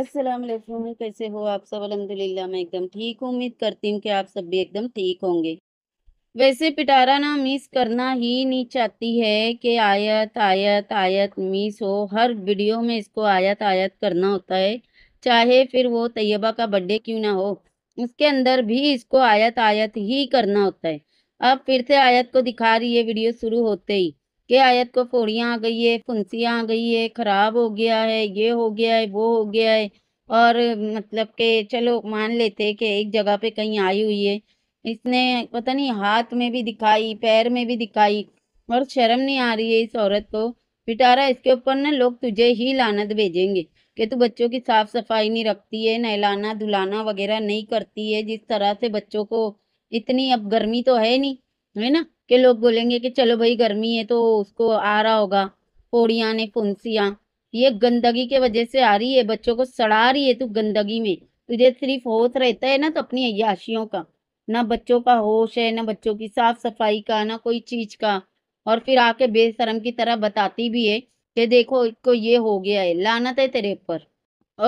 अस्सलाम वालेकुम कैसे हो आप सब अलहमदिल्ला मैं एकदम ठीक हूँ उम्मीद करती हूँ कि आप सब भी एकदम ठीक होंगे वैसे पिटारा ना मिस करना ही नहीं चाहती है कि आयत आयत आयत मिस हो हर वीडियो में इसको आयत आयत करना होता है चाहे फिर वो तैयबा का बर्थडे क्यों ना हो उसके अंदर भी इसको आयत आयत ही करना होता है अब फिर से आयत को दिखा रही है वीडियो शुरू होते ही कि आयत को फोड़ियाँ आ गई है फुंसियाँ आ गई है ख़राब हो गया है ये हो गया है वो हो गया है और मतलब कि चलो मान लेते कि एक जगह पे कहीं आई हुई है इसने पता नहीं हाथ में भी दिखाई पैर में भी दिखाई और शर्म नहीं आ रही है इस औरत को पिटारा इसके ऊपर ना लोग तुझे ही लानत भेजेंगे कि तू बच्चों की साफ सफाई नहीं रखती है नहलाना धुलाना वगैरह नहीं करती है जिस तरह से बच्चों को इतनी अब गर्मी तो है नहीं है ना कि लोग बोलेंगे कि चलो भाई गर्मी है तो उसको आ रहा होगा पोड़िया ने फुंसिया ये गंदगी के वजह से आ रही है बच्चों को सड़ा रही है तू गंदगी में तुझे सिर्फ होश रहता है ना तो अपनी अयाशियों का ना बच्चों का होश है ना बच्चों की साफ सफाई का ना कोई चीज का और फिर आके बेसरम की तरह बताती भी है कि देखो इसको ये हो गया है लानत है तेरे पर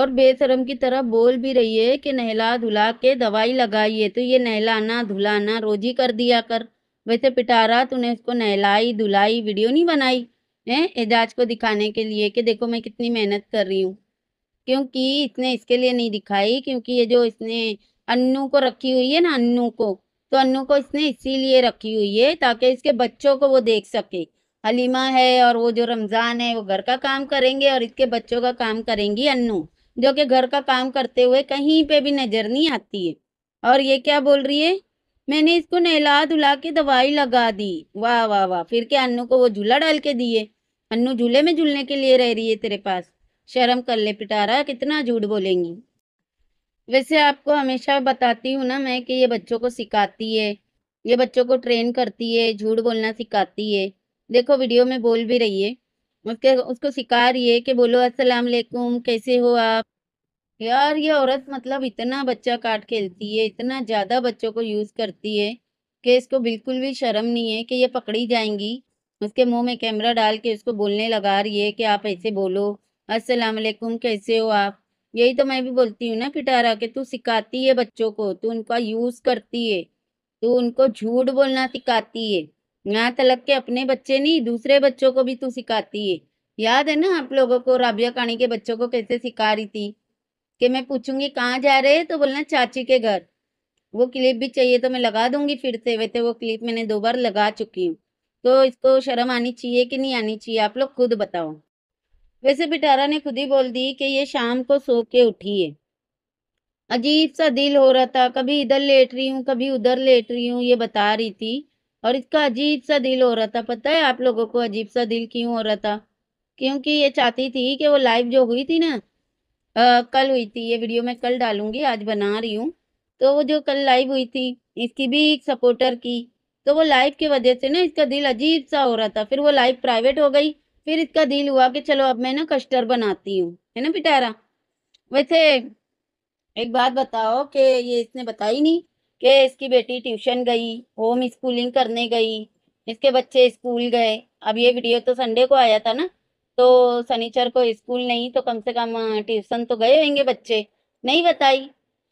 और बेशरम की तरह बोल भी रही है कि नहला धुला के दवाई लगाई है तो ये नहलाना धुलाना रोजी कर दिया कर वैसे पिटारा तूने उसको नहलाई धुलाई वीडियो नहीं बनाई है एजाज को दिखाने के लिए कि देखो मैं कितनी मेहनत कर रही हूँ क्योंकि इसने इसके लिए नहीं दिखाई क्योंकि ये जो इसने अन्नू को रखी हुई है ना अन्नू को तो अन्नू को इसने इसीलिए रखी हुई है ताकि इसके बच्चों को वो देख सके हलीमा है और वो जो रमज़ान है वो घर का काम करेंगे और इसके बच्चों का काम करेंगी अन्नू जो कि घर का काम करते हुए कहीं पे भी नज़र नहीं आती है और ये क्या बोल रही है मैंने इसको नहला धुला के दवाई लगा दी वाह वाह वाह फिर क्या अन्नू को वो झूला डाल के दिए अन्नू झूले में झूलने के लिए रह रही है तेरे पास शर्म कर ले पिटारा कितना झूठ बोलेंगी वैसे आपको हमेशा बताती हूँ ना मैं कि ये बच्चों को सिखाती है ये बच्चों को ट्रेन करती है झूठ बोलना सिखाती है देखो वीडियो में बोल भी रही है उसके उसको सिखा रही है कि बोलो असलामेकुम कैसे हो आप यार ये औरत मतलब इतना बच्चा काट खेलती है इतना ज़्यादा बच्चों को यूज़ करती है कि इसको बिल्कुल भी शर्म नहीं है कि ये पकड़ी जाएंगी उसके मुंह में कैमरा डाल के उसको बोलने लगा रही है कि आप ऐसे बोलो अस्सलाम वालेकुम कैसे हो आप यही तो मैं भी बोलती हूँ ना पिटारा कि तू सिखाती है बच्चों को तू उनका यूज़ करती है तू उनको झूठ बोलना सिखाती है यहाँ तलक के अपने बच्चे नहीं दूसरे बच्चों को भी तू सिखाती है याद है ना आप लोगों को राबिया कहानी के बच्चों को कैसे सिखा रही थी कि मैं पूछूंगी कहाँ जा रहे हैं तो बोलना चाची के घर वो क्लिप भी चाहिए तो मैं लगा दूंगी फिर से वैसे वो क्लिप मैंने दो बार लगा चुकी हूँ तो इसको शर्म आनी चाहिए कि नहीं आनी चाहिए आप लोग खुद बताओ वैसे बिटारा ने खुद ही बोल दी कि ये शाम को सो के उठी है अजीब सा दिल हो रहा था कभी इधर लेट रही हूँ कभी उधर लेट रही हूँ ये बता रही थी और इसका अजीब सा दिल हो रहा था पता है आप लोगों को अजीब सा दिल क्यों हो रहा था क्योंकि ये चाहती थी कि वो लाइव जो हुई थी ना आ, कल हुई थी ये वीडियो मैं कल डालूंगी आज बना रही हूँ तो वो जो कल लाइव हुई थी इसकी भी एक सपोर्टर की तो वो लाइव की वजह से ना इसका दिल अजीब सा हो रहा था फिर वो लाइव प्राइवेट हो गई फिर इसका दिल हुआ कि चलो अब मैं ना कस्टर बनाती हूँ है ना पिटारा वैसे एक बात बताओ कि ये इसने बताई नहीं कि इसकी बेटी ट्यूशन गई होम स्कूलिंग करने गई इसके बच्चे स्कूल गए अब ये वीडियो तो संडे को आया था ना तो सनीचर को स्कूल नहीं तो कम से कम ट्यूशन तो गए होंगे बच्चे नहीं बताई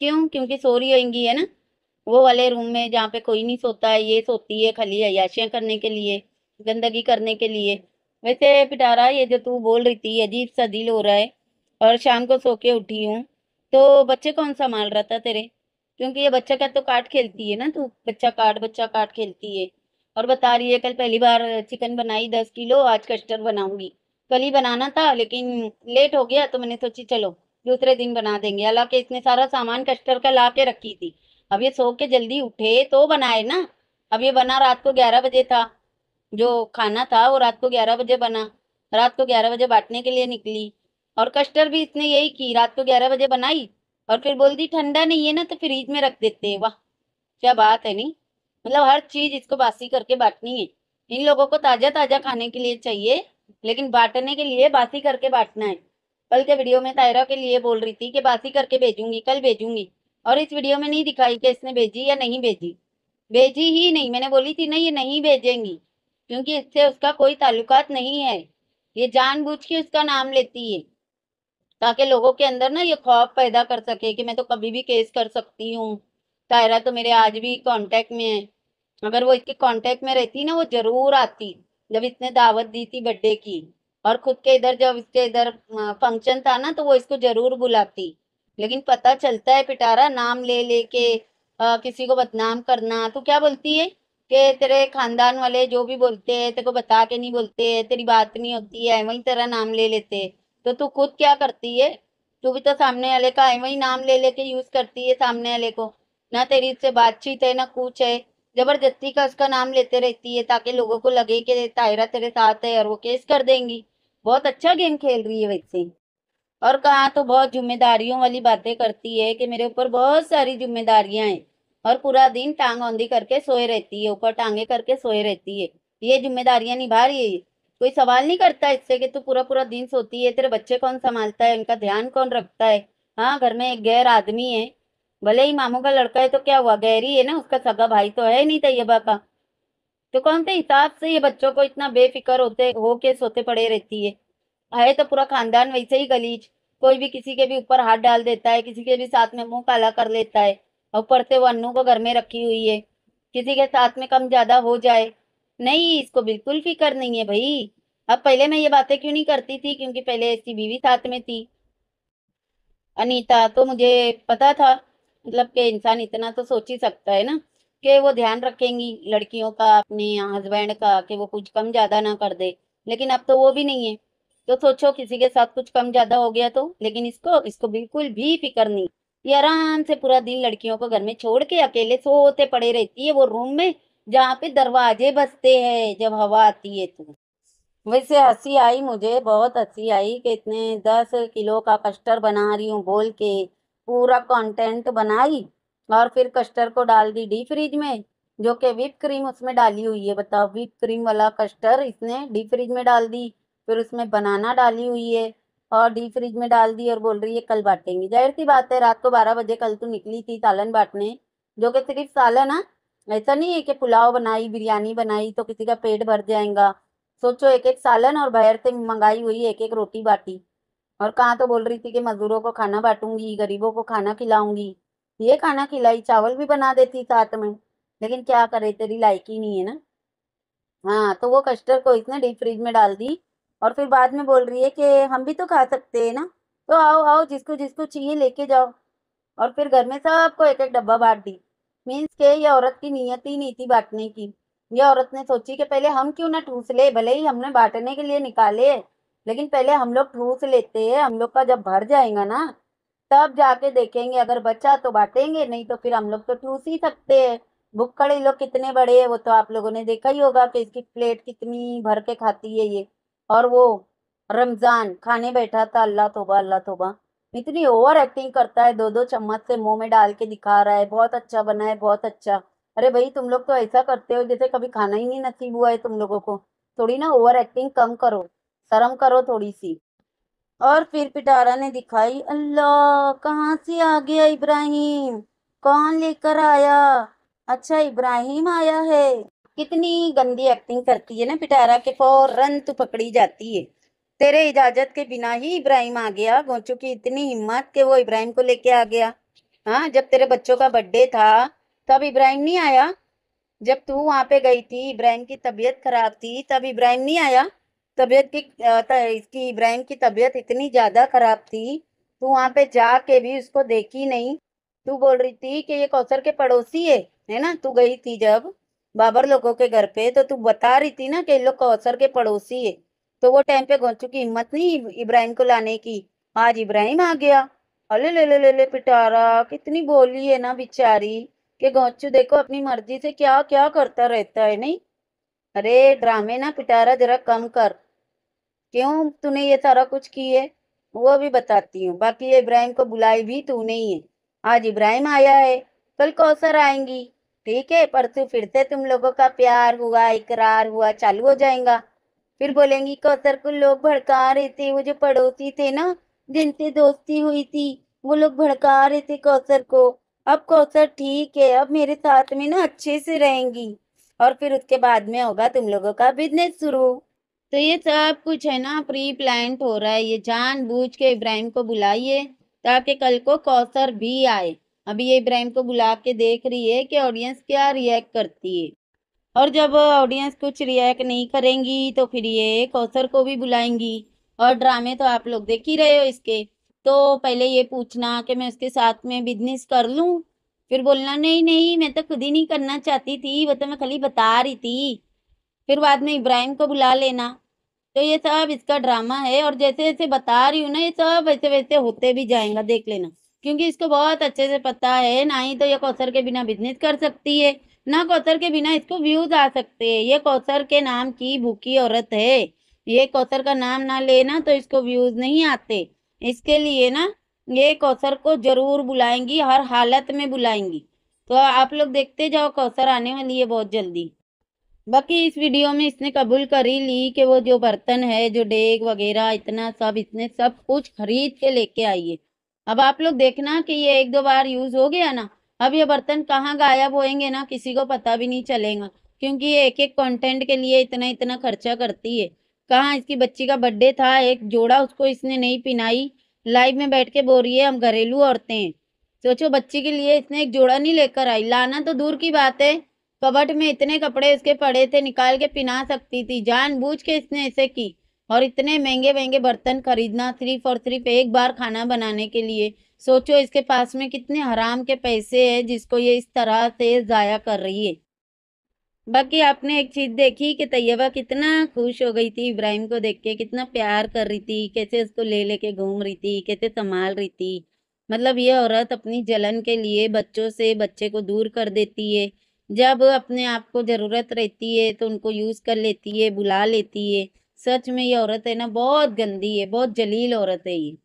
क्यों क्योंकि सो रही होंगी है ना वो वाले रूम में जहाँ पे कोई नहीं सोता है ये सोती है खाली अयाशियाँ करने के लिए गंदगी करने के लिए वैसे पिटारा ये जो तू बोल रही थी अजीब सा दिल हो रहा है और शाम को सो के उठी हूँ तो बच्चे कौन सा माल रहा था तेरे क्योंकि ये बच्चा का तो काट खेलती है ना तू बच्चा काट बच्चा काट खेलती है और बता रही है कल पहली बार चिकन बनाई दस किलो आज कस्टर्ड बनाऊंगी कल ही बनाना था लेकिन लेट हो गया तो मैंने सोची चलो दूसरे दिन बना देंगे हालांकि इसने सारा सामान कस्टर का ला के रखी थी अब ये सो के जल्दी उठे तो बनाए ना अब ये बना रात को ग्यारह बजे था जो खाना था वो रात को ग्यारह बजे बना रात को ग्यारह बजे बांटने के लिए निकली और कस्टर भी इसने यही की रात को ग्यारह बजे बनाई और फिर बोल दी ठंडा नहीं है ना तो फ्रीज में रख देते हैं वाह क्या बात है नहीं मतलब हर चीज इसको बासी करके बांटनी है इन लोगों को ताजा ताजा खाने के लिए चाहिए लेकिन बांटने के लिए बासी करके बांटना है कल के वीडियो में तायरा के लिए बोल रही थी कि बासी करके भेजूंगी कल भेजूंगी और इस वीडियो में नहीं दिखाई कि इसने भेजी या नहीं भेजी भेजी ही नहीं मैंने बोली थी नहीं ये नहीं भेजेंगी क्योंकि इससे उसका कोई ताल्लुकात नहीं है ये जानबूझ के उसका नाम लेती है ताकि लोगों के अंदर ना ये खौफ पैदा कर सके कि मैं तो कभी भी केस कर सकती हूँ तायरा तो मेरे आज भी कॉन्टेक्ट में है अगर वो इसके कॉन्टेक्ट में रहती ना वो जरूर आती जब इसने दावत दी थी बर्थडे की और खुद के इधर जब इसके इधर फंक्शन था ना तो वो इसको जरूर बुलाती लेकिन पता चलता है पिटारा नाम ले लेके किसी को बदनाम करना तो क्या बोलती है कि तेरे खानदान वाले जो भी बोलते हैं तेरे को बता के नहीं बोलते है तेरी बात नहीं होती है वही तेरा नाम ले लेते तो तू खुद क्या करती है तू भी तो सामने वाले का वही नाम ले लेके यूज करती है सामने वाले को ना तेरी इससे बातचीत है ना कुछ है जबरदस्ती का उसका नाम लेते रहती है ताकि लोगों को लगे कि तायरा तेरे साथ है और वो केस कर देंगी बहुत अच्छा गेम खेल रही है वैसे और कहा तो बहुत जिम्मेदारियों वाली बातें करती है कि मेरे ऊपर बहुत सारी जिम्मेदारियां हैं और पूरा दिन टांग औंधी करके सोए रहती है ऊपर टांगे करके सोए रहती है ये जिम्मेदारियां निभा रही है कोई सवाल नहीं करता इससे कि तू पूरा पूरा दिन सोती है तेरे बच्चे कौन संभालता है उनका ध्यान कौन रखता है हाँ घर में एक गैर आदमी है भले ही मामू का लड़का है तो क्या हुआ गहरी है ना उसका सगा भाई तो है नहीं तैयबा का तो कौन से हिसाब से ये बच्चों को इतना बेफिक्र होते हो के सोते पड़े रहती है आए तो पूरा खानदान वैसे ही गलीच कोई भी किसी के भी ऊपर हाथ डाल देता है किसी के भी साथ में मुंह काला कर लेता है और पढ़ते वो अन्नू को घर में रखी हुई है किसी के साथ में कम ज्यादा हो जाए नहीं इसको बिल्कुल फिक्र नहीं है भाई अब पहले मैं ये बातें क्यों नहीं करती थी क्योंकि पहले ऐसी बीवी साथ में थी अनीता तो मुझे पता था मतलब कि इंसान इतना तो सोच ही सकता है ना कि वो ध्यान रखेंगी लड़कियों का अपने हस्बैंड का कि वो कुछ कम ज़्यादा ना कर दे लेकिन अब तो वो भी नहीं है तो सोचो किसी के साथ कुछ कम ज़्यादा हो गया तो लेकिन इसको इसको बिल्कुल भी फिक्र नहीं ये आराम से पूरा दिन लड़कियों को घर में छोड़ के अकेले सोते पड़े रहती है वो रूम में जहाँ पे दरवाजे बसते हैं जब हवा आती है तो वैसे हंसी आई मुझे बहुत हंसी आई कि इतने दस किलो का कस्टर बना रही हूँ बोल के पूरा कंटेंट बनाई और फिर कस्टर्ड को डाल दी डीप फ्रिज में जो कि विप क्रीम उसमें डाली हुई है बताओ विप क्रीम वाला कस्टर इसने डीप फ्रिज में डाल दी फिर उसमें बनाना डाली हुई है और डीप फ्रिज में डाल दी और बोल रही है कल बांटेंगी जाहिर सी बात है रात को बारह बजे कल तो निकली थी सालन बांटने जो कि सिर्फ सालन है हाँ, ऐसा नहीं है कि पुलाव बनाई बिरयानी बनाई तो किसी का पेट भर जाएगा सोचो एक एक सालन और बाहर से मंगाई हुई एक एक रोटी बाटी और कहाँ तो बोल रही थी कि मजदूरों को खाना बांटूंगी गरीबों को खाना खिलाऊंगी ये खाना खिलाई चावल भी बना देती साथ में लेकिन क्या करे तेरी ही नहीं है ना हाँ तो वो कस्टर्ड को इसने डीप फ्रिज में डाल दी और फिर बाद में बोल रही है कि हम भी तो खा सकते हैं ना तो आओ आओ जिसको जिसको चाहिए लेके जाओ और फिर घर में सबको एक एक डब्बा बांट दी मीन्स के ये औरत की नीयत ही नहीं थी बांटने की ये औरत ने सोची कि पहले हम क्यों ना ठूस ले भले ही हमने बांटने के लिए निकाले लेकिन पहले हम लोग ठूस लेते हैं हम लोग का जब भर जाएगा ना तब जाके देखेंगे अगर बचा तो बांटेंगे नहीं तो फिर हम लोग तो ठूस ही सकते हैं भुक्कड़े लोग कितने बड़े हैं वो तो आप लोगों ने देखा ही होगा कि इसकी प्लेट कितनी भर के खाती है ये और वो रमजान खाने बैठा था अल्लाह तोबा अल्लाह तोबा इतनी ओवर एक्टिंग करता है दो दो चम्मच से मुंह में डाल के दिखा रहा है बहुत अच्छा बना है बहुत अच्छा अरे भाई तुम लोग तो ऐसा करते हो जैसे कभी खाना ही नहीं नसीब हुआ है तुम लोगों को थोड़ी ना ओवर एक्टिंग कम करो शर्म करो थोड़ी सी और फिर पिटारा ने दिखाई अल्लाह कहाँ से आ गया इब्राहिम कौन लेकर आया अच्छा इब्राहिम आया है कितनी गंदी एक्टिंग करती है ना पिटारा के फौरन तो पकड़ी जाती है तेरे इजाजत के बिना ही इब्राहिम आ गया गोचू की इतनी हिम्मत के वो इब्राहिम को लेके आ गया हाँ जब तेरे बच्चों का बर्थडे था तब इब्राहिम नहीं आया जब तू वहां पे गई थी इब्राहिम की तबीयत खराब थी तब इब्राहिम नहीं आया तबीयत की इसकी इब्राहिम की तबीयत इतनी ज़्यादा ख़राब थी तू वहाँ पे जा के भी उसको देखी नहीं तू बोल रही थी कि ये कौसर के पड़ोसी है है ना तू गई थी जब बाबर लोगों के घर पे तो तू बता रही थी ना कि लोग कौसर के पड़ोसी है तो वो टाइम पे गोचू की हिम्मत नहीं इब्राहिम को लाने की आज इब्राहिम आ गया अले ले ले ले ले पिटारा कितनी बोली है ना बिचारी के गौचू देखो अपनी मर्जी से क्या क्या करता रहता है नहीं अरे ड्रामे ना पिटारा जरा कम कर क्यों तूने ये सारा कुछ किए वो भी बताती हूँ बाकी ये इब्राहिम को बुलाई भी तूने ही है आज इब्राहिम आया है कल कौसर आएंगी ठीक है परसों फिर से तुम लोगों का प्यार हुआ इकरार हुआ चालू हो जाएगा फिर बोलेंगी कौसर को लोग भड़का रहे थे वो जो पड़ोसी थे ना जिनसे दोस्ती हुई थी वो लोग भड़का रहे थे कौसर को अब कौसर ठीक है अब मेरे साथ में ना अच्छे से रहेंगी और फिर उसके बाद में होगा तुम लोगों का बिजनेस शुरू तो ये सब कुछ है ना प्री प्लान हो रहा है ये जान बूझ के इब्राहिम को बुलाइए ताकि कल को कौसर भी आए अभी ये इब्राहिम को बुला के देख रही है कि ऑडियंस क्या रिएक्ट करती है और जब ऑडियंस कुछ रिएक्ट नहीं करेंगी तो फिर ये कौसर को भी बुलाएंगी और ड्रामे तो आप लोग देख ही रहे हो इसके तो पहले ये पूछना कि मैं उसके साथ में बिजनेस कर लूँ फिर बोलना नहीं नहीं मैं तो खुद ही नहीं करना चाहती थी वो तो मैं खाली बता रही थी फिर बाद में इब्राहिम को बुला लेना तो ये सब इसका ड्रामा है और जैसे जैसे बता रही हूँ ना ये सब वैसे वैसे होते भी जाएगा देख लेना क्योंकि इसको बहुत अच्छे से पता है ना ही तो ये कौसर के बिना बिजनेस कर सकती है ना कौसर के बिना इसको व्यूज आ सकते हैं ये कौसर के नाम की भूखी औरत है ये कौसर का नाम ना लेना तो इसको व्यूज नहीं आते इसके लिए ना ये कौसर को जरूर बुलाएंगी हर हालत में बुलाएंगी तो आप लोग देखते जाओ कौसर आने वाली है बहुत जल्दी बाकी इस वीडियो में इसने कबूल कर ही ली कि वो जो बर्तन है जो डेग वगैरह इतना सब इसने सब कुछ खरीद के लेके आई है अब आप लोग देखना कि ये एक दो बार यूज़ हो गया ना अब ये बर्तन कहाँ गायब होएंगे ना किसी को पता भी नहीं चलेगा क्योंकि ये एक एक कंटेंट के लिए इतना इतना खर्चा करती है कहाँ इसकी बच्ची का बर्थडे था एक जोड़ा उसको इसने नहीं पिनाई लाइव में बैठ के बो रही है हम घरेलू औरतें हैं सोचो बच्ची के लिए इसने एक जोड़ा नहीं लेकर आई लाना तो दूर की बात है कबट में इतने कपड़े उसके पड़े थे निकाल के पिना सकती थी जानबूझ के इसने ऐसे की और इतने महंगे महंगे बर्तन खरीदना सिर्फ और सिर्फ एक बार खाना बनाने के लिए सोचो इसके पास में कितने हराम के पैसे है जिसको ये इस तरह से ज़ाया कर रही है बाकी आपने एक चीज़ देखी कि तैयबा कितना खुश हो गई थी इब्राहिम को देख के कितना प्यार कर रही थी कैसे उसको ले लेके घूम रही थी कैसे संभाल रही थी मतलब ये औरत अपनी जलन के लिए बच्चों से बच्चे को दूर कर देती है जब अपने आप को ज़रूरत रहती है तो उनको यूज़ कर लेती है बुला लेती है सच में ये औरत है ना बहुत गंदी है बहुत जलील औरत है ये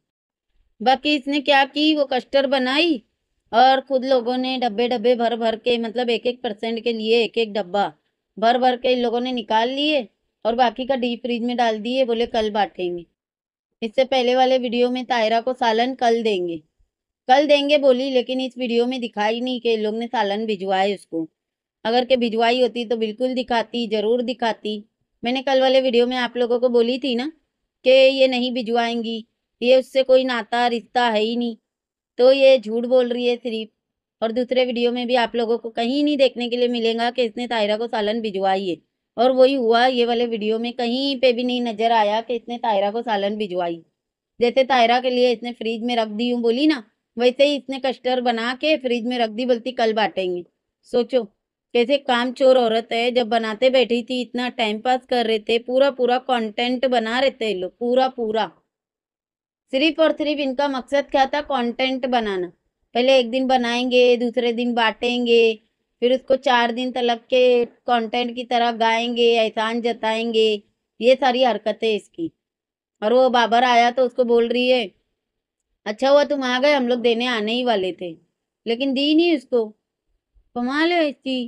बाकी इसने क्या की वो कस्टर बनाई और खुद लोगों ने डब्बे डब्बे भर भर के मतलब एक एक परसेंट के लिए एक एक डब्बा भर भर के इन लोगों ने निकाल लिए और बाकी का डीप फ्रिज में डाल दिए बोले कल बांटेंगे इससे पहले वाले वीडियो में तायरा को सालन कल देंगे कल देंगे बोली लेकिन इस वीडियो में दिखाई नहीं कि लोग ने सालन भिजवाए उसको अगर के भिजवाई होती तो बिल्कुल दिखाती ज़रूर दिखाती मैंने कल वाले वीडियो में आप लोगों को बोली थी ना कि ये नहीं भिजवाएंगी ये उससे कोई नाता रिश्ता है ही नहीं तो ये झूठ बोल रही है सिर्फ और दूसरे वीडियो में भी आप लोगों को कहीं नहीं देखने के लिए मिलेगा कि इसने तायरा को सालन भिजवाई है और वही हुआ ये वाले वीडियो में कहीं पे भी नहीं नज़र आया कि इसने तायरा को सालन भिजवाई जैसे तायरा के लिए इसने फ्रिज में रख दी हूँ बोली ना वैसे ही इसने कस्टर्ड बना के फ्रिज में रख दी बोलती कल बांटेंगे सोचो कैसे काम चोर औरत है जब बनाते बैठी थी इतना टाइम पास कर रहे थे पूरा पूरा कंटेंट बना रहे थे लोग पूरा पूरा सिर्फ और सिर्फ इनका मकसद क्या था कंटेंट बनाना पहले एक दिन बनाएंगे दूसरे दिन बांटेंगे फिर उसको चार दिन तलक के कंटेंट की तरह गाएंगे एहसान जताएंगे ये सारी हरकतें इसकी और वो बाबर आया तो उसको बोल रही है अच्छा हुआ तुम आ गए हम लोग देने आने ही वाले थे लेकिन दी नहीं उसको कमाल है इसकी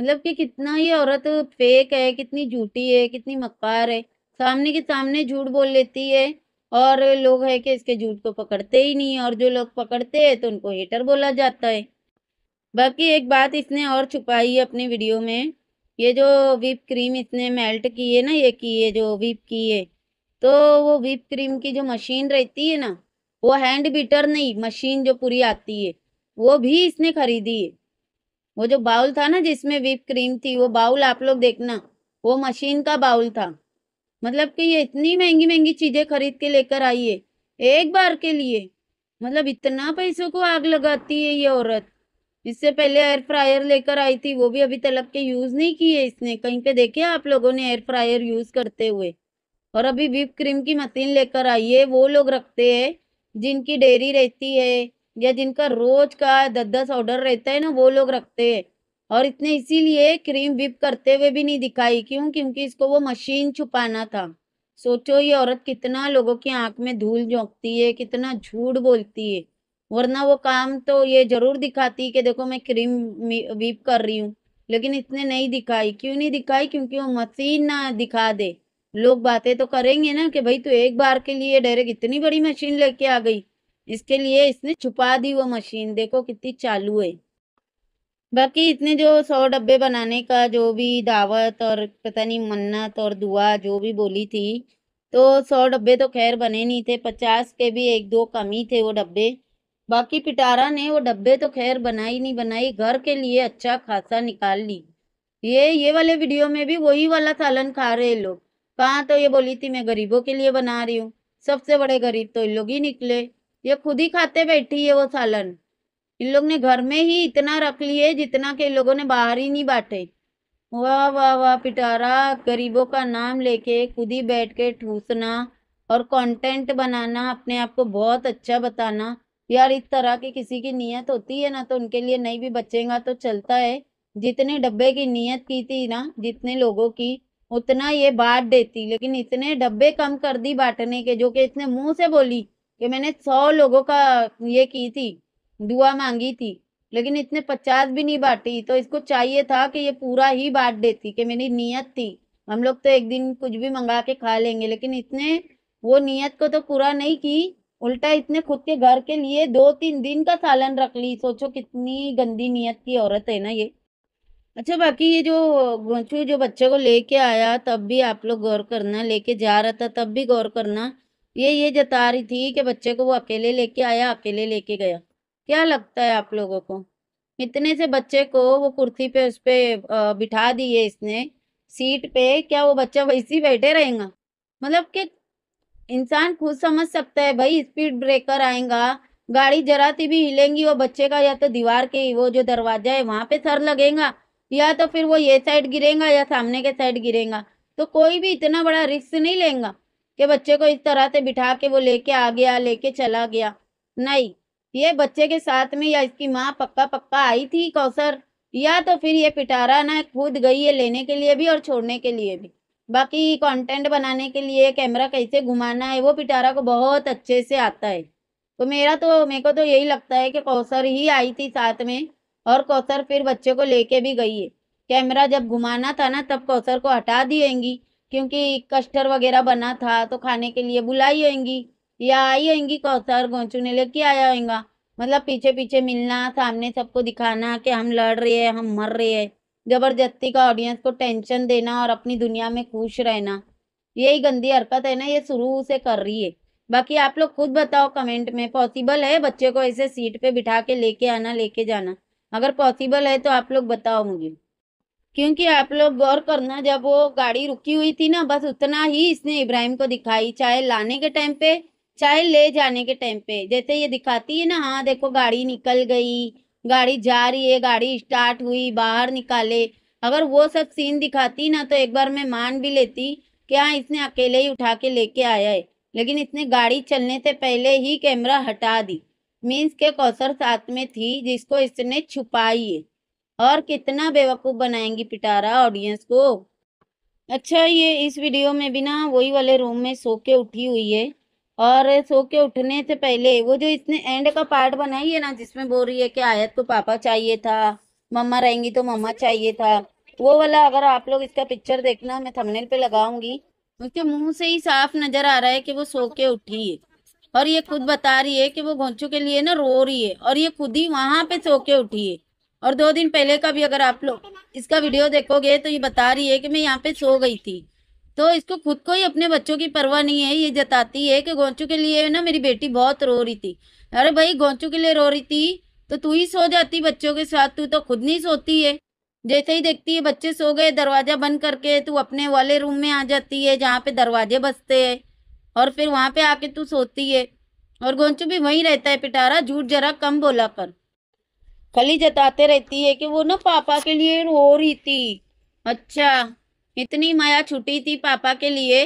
मतलब कि कितना ये औरत फेक है कितनी झूठी है कितनी मक्कार है सामने के सामने झूठ बोल लेती है और लोग है कि इसके झूठ को पकड़ते ही नहीं और जो लोग पकड़ते हैं तो उनको हेटर बोला जाता है बाकी एक बात इसने और छुपाई है अपने वीडियो में ये जो विप क्रीम इसने मेल्ट की है ना ये की है जो विप की है तो वो विप क्रीम की जो मशीन रहती है ना वो हैंड बीटर नहीं मशीन जो पूरी आती है वो भी इसने खरीदी है वो जो बाउल था ना जिसमें विप क्रीम थी वो बाउल आप लोग देखना वो मशीन का बाउल था मतलब कि ये इतनी महंगी महंगी चीजें खरीद के लेकर आई है एक बार के लिए मतलब इतना पैसों को आग लगाती है ये औरत इससे पहले एयर फ्रायर लेकर आई थी वो भी अभी तलब के यूज नहीं की है इसने कहीं पे देखे आप लोगों ने एयर फ्रायर यूज करते हुए और अभी विप क्रीम की मशीन लेकर आई है वो लोग रखते है जिनकी डेयरी रहती है या जिनका रोज का दस दस ऑर्डर रहता है ना वो लोग रखते हैं और इतने इसीलिए क्रीम विप करते हुए भी नहीं दिखाई क्यों क्योंकि इसको वो मशीन छुपाना था सोचो ये औरत कितना लोगों की आंख में धूल झोंकती है कितना झूठ बोलती है वरना वो काम तो ये जरूर दिखाती कि देखो मैं क्रीम विप कर रही हूँ लेकिन इतने नहीं दिखाई क्यों नहीं दिखाई क्योंकि वो मशीन ना दिखा दे लोग बातें तो करेंगे ना कि भाई तू एक बार के लिए डायरेक्ट इतनी बड़ी मशीन लेके आ गई इसके लिए इसने छुपा दी वो मशीन देखो कितनी चालू है बाकी इतने जो सौ डब्बे बनाने का जो भी दावत और पता नहीं मन्नत और दुआ जो भी बोली थी तो सौ डब्बे तो खैर बने नहीं थे पचास के भी एक दो कम ही थे वो डब्बे बाकी पिटारा ने वो डब्बे तो खैर बनाई नहीं बनाई घर के लिए अच्छा खासा निकाल ली ये ये वाले वीडियो में भी वही वाला सालन खा रहे लोग कहाँ तो ये बोली थी मैं गरीबों के लिए बना रही हूँ सबसे बड़े गरीब तो इन लोग ही निकले ये खुद ही खाते बैठी है वो सालन इन लोग ने घर में ही इतना रख लिए जितना के इन लोगों ने बाहर ही नहीं बांटे वाह वाह वाह पिटारा गरीबों का नाम लेके खुद ही बैठ के ठूसना और कंटेंट बनाना अपने आप को बहुत अच्छा बताना यार इस तरह की किसी की नीयत होती है ना तो उनके लिए नहीं भी बचेगा तो चलता है जितने डब्बे की नीयत की थी ना जितने लोगों की उतना ये बांट देती लेकिन इतने डब्बे कम कर दी बांटने के जो कि इसने मुंह से बोली कि मैंने सौ लोगों का ये की थी दुआ मांगी थी लेकिन इतने पचास भी नहीं बांटी तो इसको चाहिए था कि ये पूरा ही बांट देती कि मेरी नीयत थी हम लोग तो एक दिन कुछ भी मंगा के खा लेंगे लेकिन इतने वो नीयत को तो पूरा नहीं की उल्टा इतने खुद के घर के लिए दो तीन दिन का सालन रख ली सोचो कितनी गंदी नीयत की औरत है ना ये अच्छा बाकी ये जो गोचू जो बच्चे को लेके आया तब भी आप लोग गौर करना लेके जा रहा था तब भी गौर करना ये ये जता रही थी कि बच्चे को वो अकेले लेके आया अकेले लेके गया क्या लगता है आप लोगों को इतने से बच्चे को वो कुर्सी पे उस पर बिठा दिए इसने सीट पे क्या वो बच्चा वैसे बैठे रहेगा मतलब कि इंसान खुद समझ सकता है भाई स्पीड ब्रेकर आएगा गाड़ी जराती भी हिलेंगी वो बच्चे का या तो दीवार के वो जो दरवाजा है वहाँ पे सर लगेगा या तो फिर वो ये साइड गिरेगा या सामने के साइड गिरेगा तो कोई भी इतना बड़ा रिस्क नहीं लेगा कि बच्चे को इस तरह से बिठा के वो लेके आ गया लेके चला गया नहीं ये बच्चे के साथ में या इसकी माँ पक्का पक्का आई थी कौसर या तो फिर ये पिटारा ना खुद गई है लेने के लिए भी और छोड़ने के लिए भी बाकी कंटेंट बनाने के लिए कैमरा कैसे घुमाना है वो पिटारा को बहुत अच्छे से आता है तो मेरा तो मेरे को तो यही लगता है कि कौसर ही आई थी साथ में और कौसर फिर बच्चे को लेके भी गई है कैमरा जब घुमाना था ना तब कौसर को हटा दिएगी क्योंकि कस्टर वगैरह बना था तो खाने के लिए बुलाई होंगी या आई होंगी कौसर गोंचू ने लेके आया होगा मतलब पीछे पीछे मिलना सामने सबको दिखाना कि हम लड़ रहे हैं हम मर रहे हैं ज़बरदस्ती का ऑडियंस को टेंशन देना और अपनी दुनिया में खुश रहना यही गंदी हरकत है ना ये शुरू से कर रही है बाकी आप लोग खुद बताओ कमेंट में पॉसिबल है बच्चे को ऐसे सीट पे बिठा के लेके आना लेके जाना अगर पॉसिबल है तो आप लोग बताओ मुझे क्योंकि आप लोग गौर करना जब वो गाड़ी रुकी हुई थी ना बस उतना ही इसने इब्राहिम को दिखाई चाहे लाने के टाइम पे चाहे ले जाने के टाइम पे जैसे ये दिखाती है ना हाँ देखो गाड़ी निकल गई गाड़ी जा रही है गाड़ी स्टार्ट हुई बाहर निकाले अगर वो सब सीन दिखाती ना तो एक बार मैं मान भी लेती कि हाँ इसने अकेले ही उठा के लेके आया है लेकिन इसने गाड़ी चलने से पहले ही कैमरा हटा दी मीन्स के कौसर साथ में थी जिसको इसने छुपाई है और कितना बेवकूफ़ बनाएंगी पिटारा ऑडियंस को अच्छा ये इस वीडियो में भी ना वही वाले रूम में सो के उठी हुई है और सो के उठने से पहले वो जो इसने एंड का पार्ट बनाई है ना जिसमें बोल रही है कि आयत को पापा चाहिए था मम्मा रहेंगी तो मम्मा चाहिए था वो वाला अगर आप लोग इसका पिक्चर देखना मैं थंबनेल पे लगाऊंगी उसके मुंह से ही साफ नजर आ रहा है कि वो सो के उठी है और ये खुद बता रही है कि वो घोंचू के लिए ना रो रही है और ये खुद ही वहां पे सो के उठी है और दो दिन पहले का भी अगर आप लोग इसका वीडियो देखोगे तो ये बता रही है कि मैं यहाँ पे सो गई थी तो इसको खुद को ही अपने बच्चों की परवाह नहीं है ये जताती है कि गोंचू के लिए ना मेरी बेटी बहुत रो रही थी अरे भाई गोंचू के लिए रो रही थी तो तू ही सो जाती बच्चों के साथ तू तो खुद नहीं सोती है जैसे ही देखती है बच्चे सो गए दरवाज़ा बंद करके तू अपने वाले रूम में आ जाती है जहाँ पे दरवाजे बसते है और फिर वहाँ पे आके तू सोती है और गोंचू भी वहीं रहता है पिटारा झूठ जरा कम बोला कर खली जताते रहती है कि वो ना पापा के लिए रो रही थी अच्छा इतनी माया छुट्टी थी पापा के लिए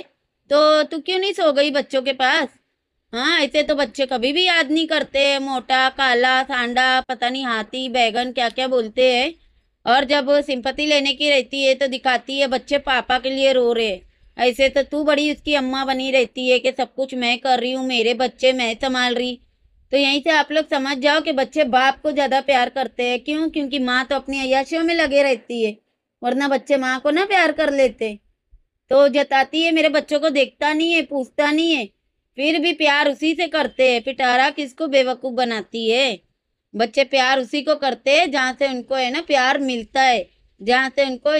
तो तू क्यों नहीं सो गई बच्चों के पास हाँ ऐसे तो बच्चे कभी भी याद नहीं करते मोटा काला सांडा पता नहीं हाथी बैगन क्या क्या बोलते हैं और जब सिंपत्ति लेने की रहती है तो दिखाती है बच्चे पापा के लिए रो रहे ऐसे तो तू बड़ी उसकी अम्मा बनी रहती है कि सब कुछ मैं कर रही हूँ मेरे बच्चे मैं संभाल रही तो यहीं से आप लोग समझ जाओ कि बच्चे बाप को ज़्यादा प्यार करते हैं क्यों क्योंकि माँ तो अपनी अयाशियों में लगे रहती है वरना बच्चे माँ को ना प्यार कर लेते तो जताती है मेरे बच्चों को देखता नहीं है पूछता नहीं है फिर भी प्यार उसी से करते हैं पिटारा किसको बेवकूफ़ बनाती है बच्चे प्यार उसी को करते हैं जहाँ से उनको है ना प्यार मिलता है जहाँ से उनको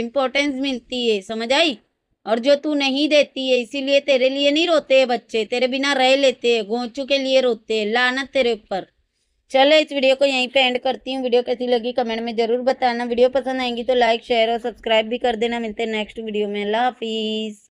इम्पोर्टेंस मिलती है समझ आई और जो तू नहीं देती है इसीलिए तेरे लिए नहीं रोते है बच्चे तेरे बिना रह लेते हैं गोचू के लिए रोते हैं लानत तेरे ऊपर चलो इस वीडियो को यहीं पे एंड करती हूँ वीडियो कैसी लगी कमेंट में ज़रूर बताना वीडियो पसंद आएंगी तो लाइक शेयर और सब्सक्राइब भी कर देना मिलते हैं नेक्स्ट वीडियो में अल्लाह हाफिज़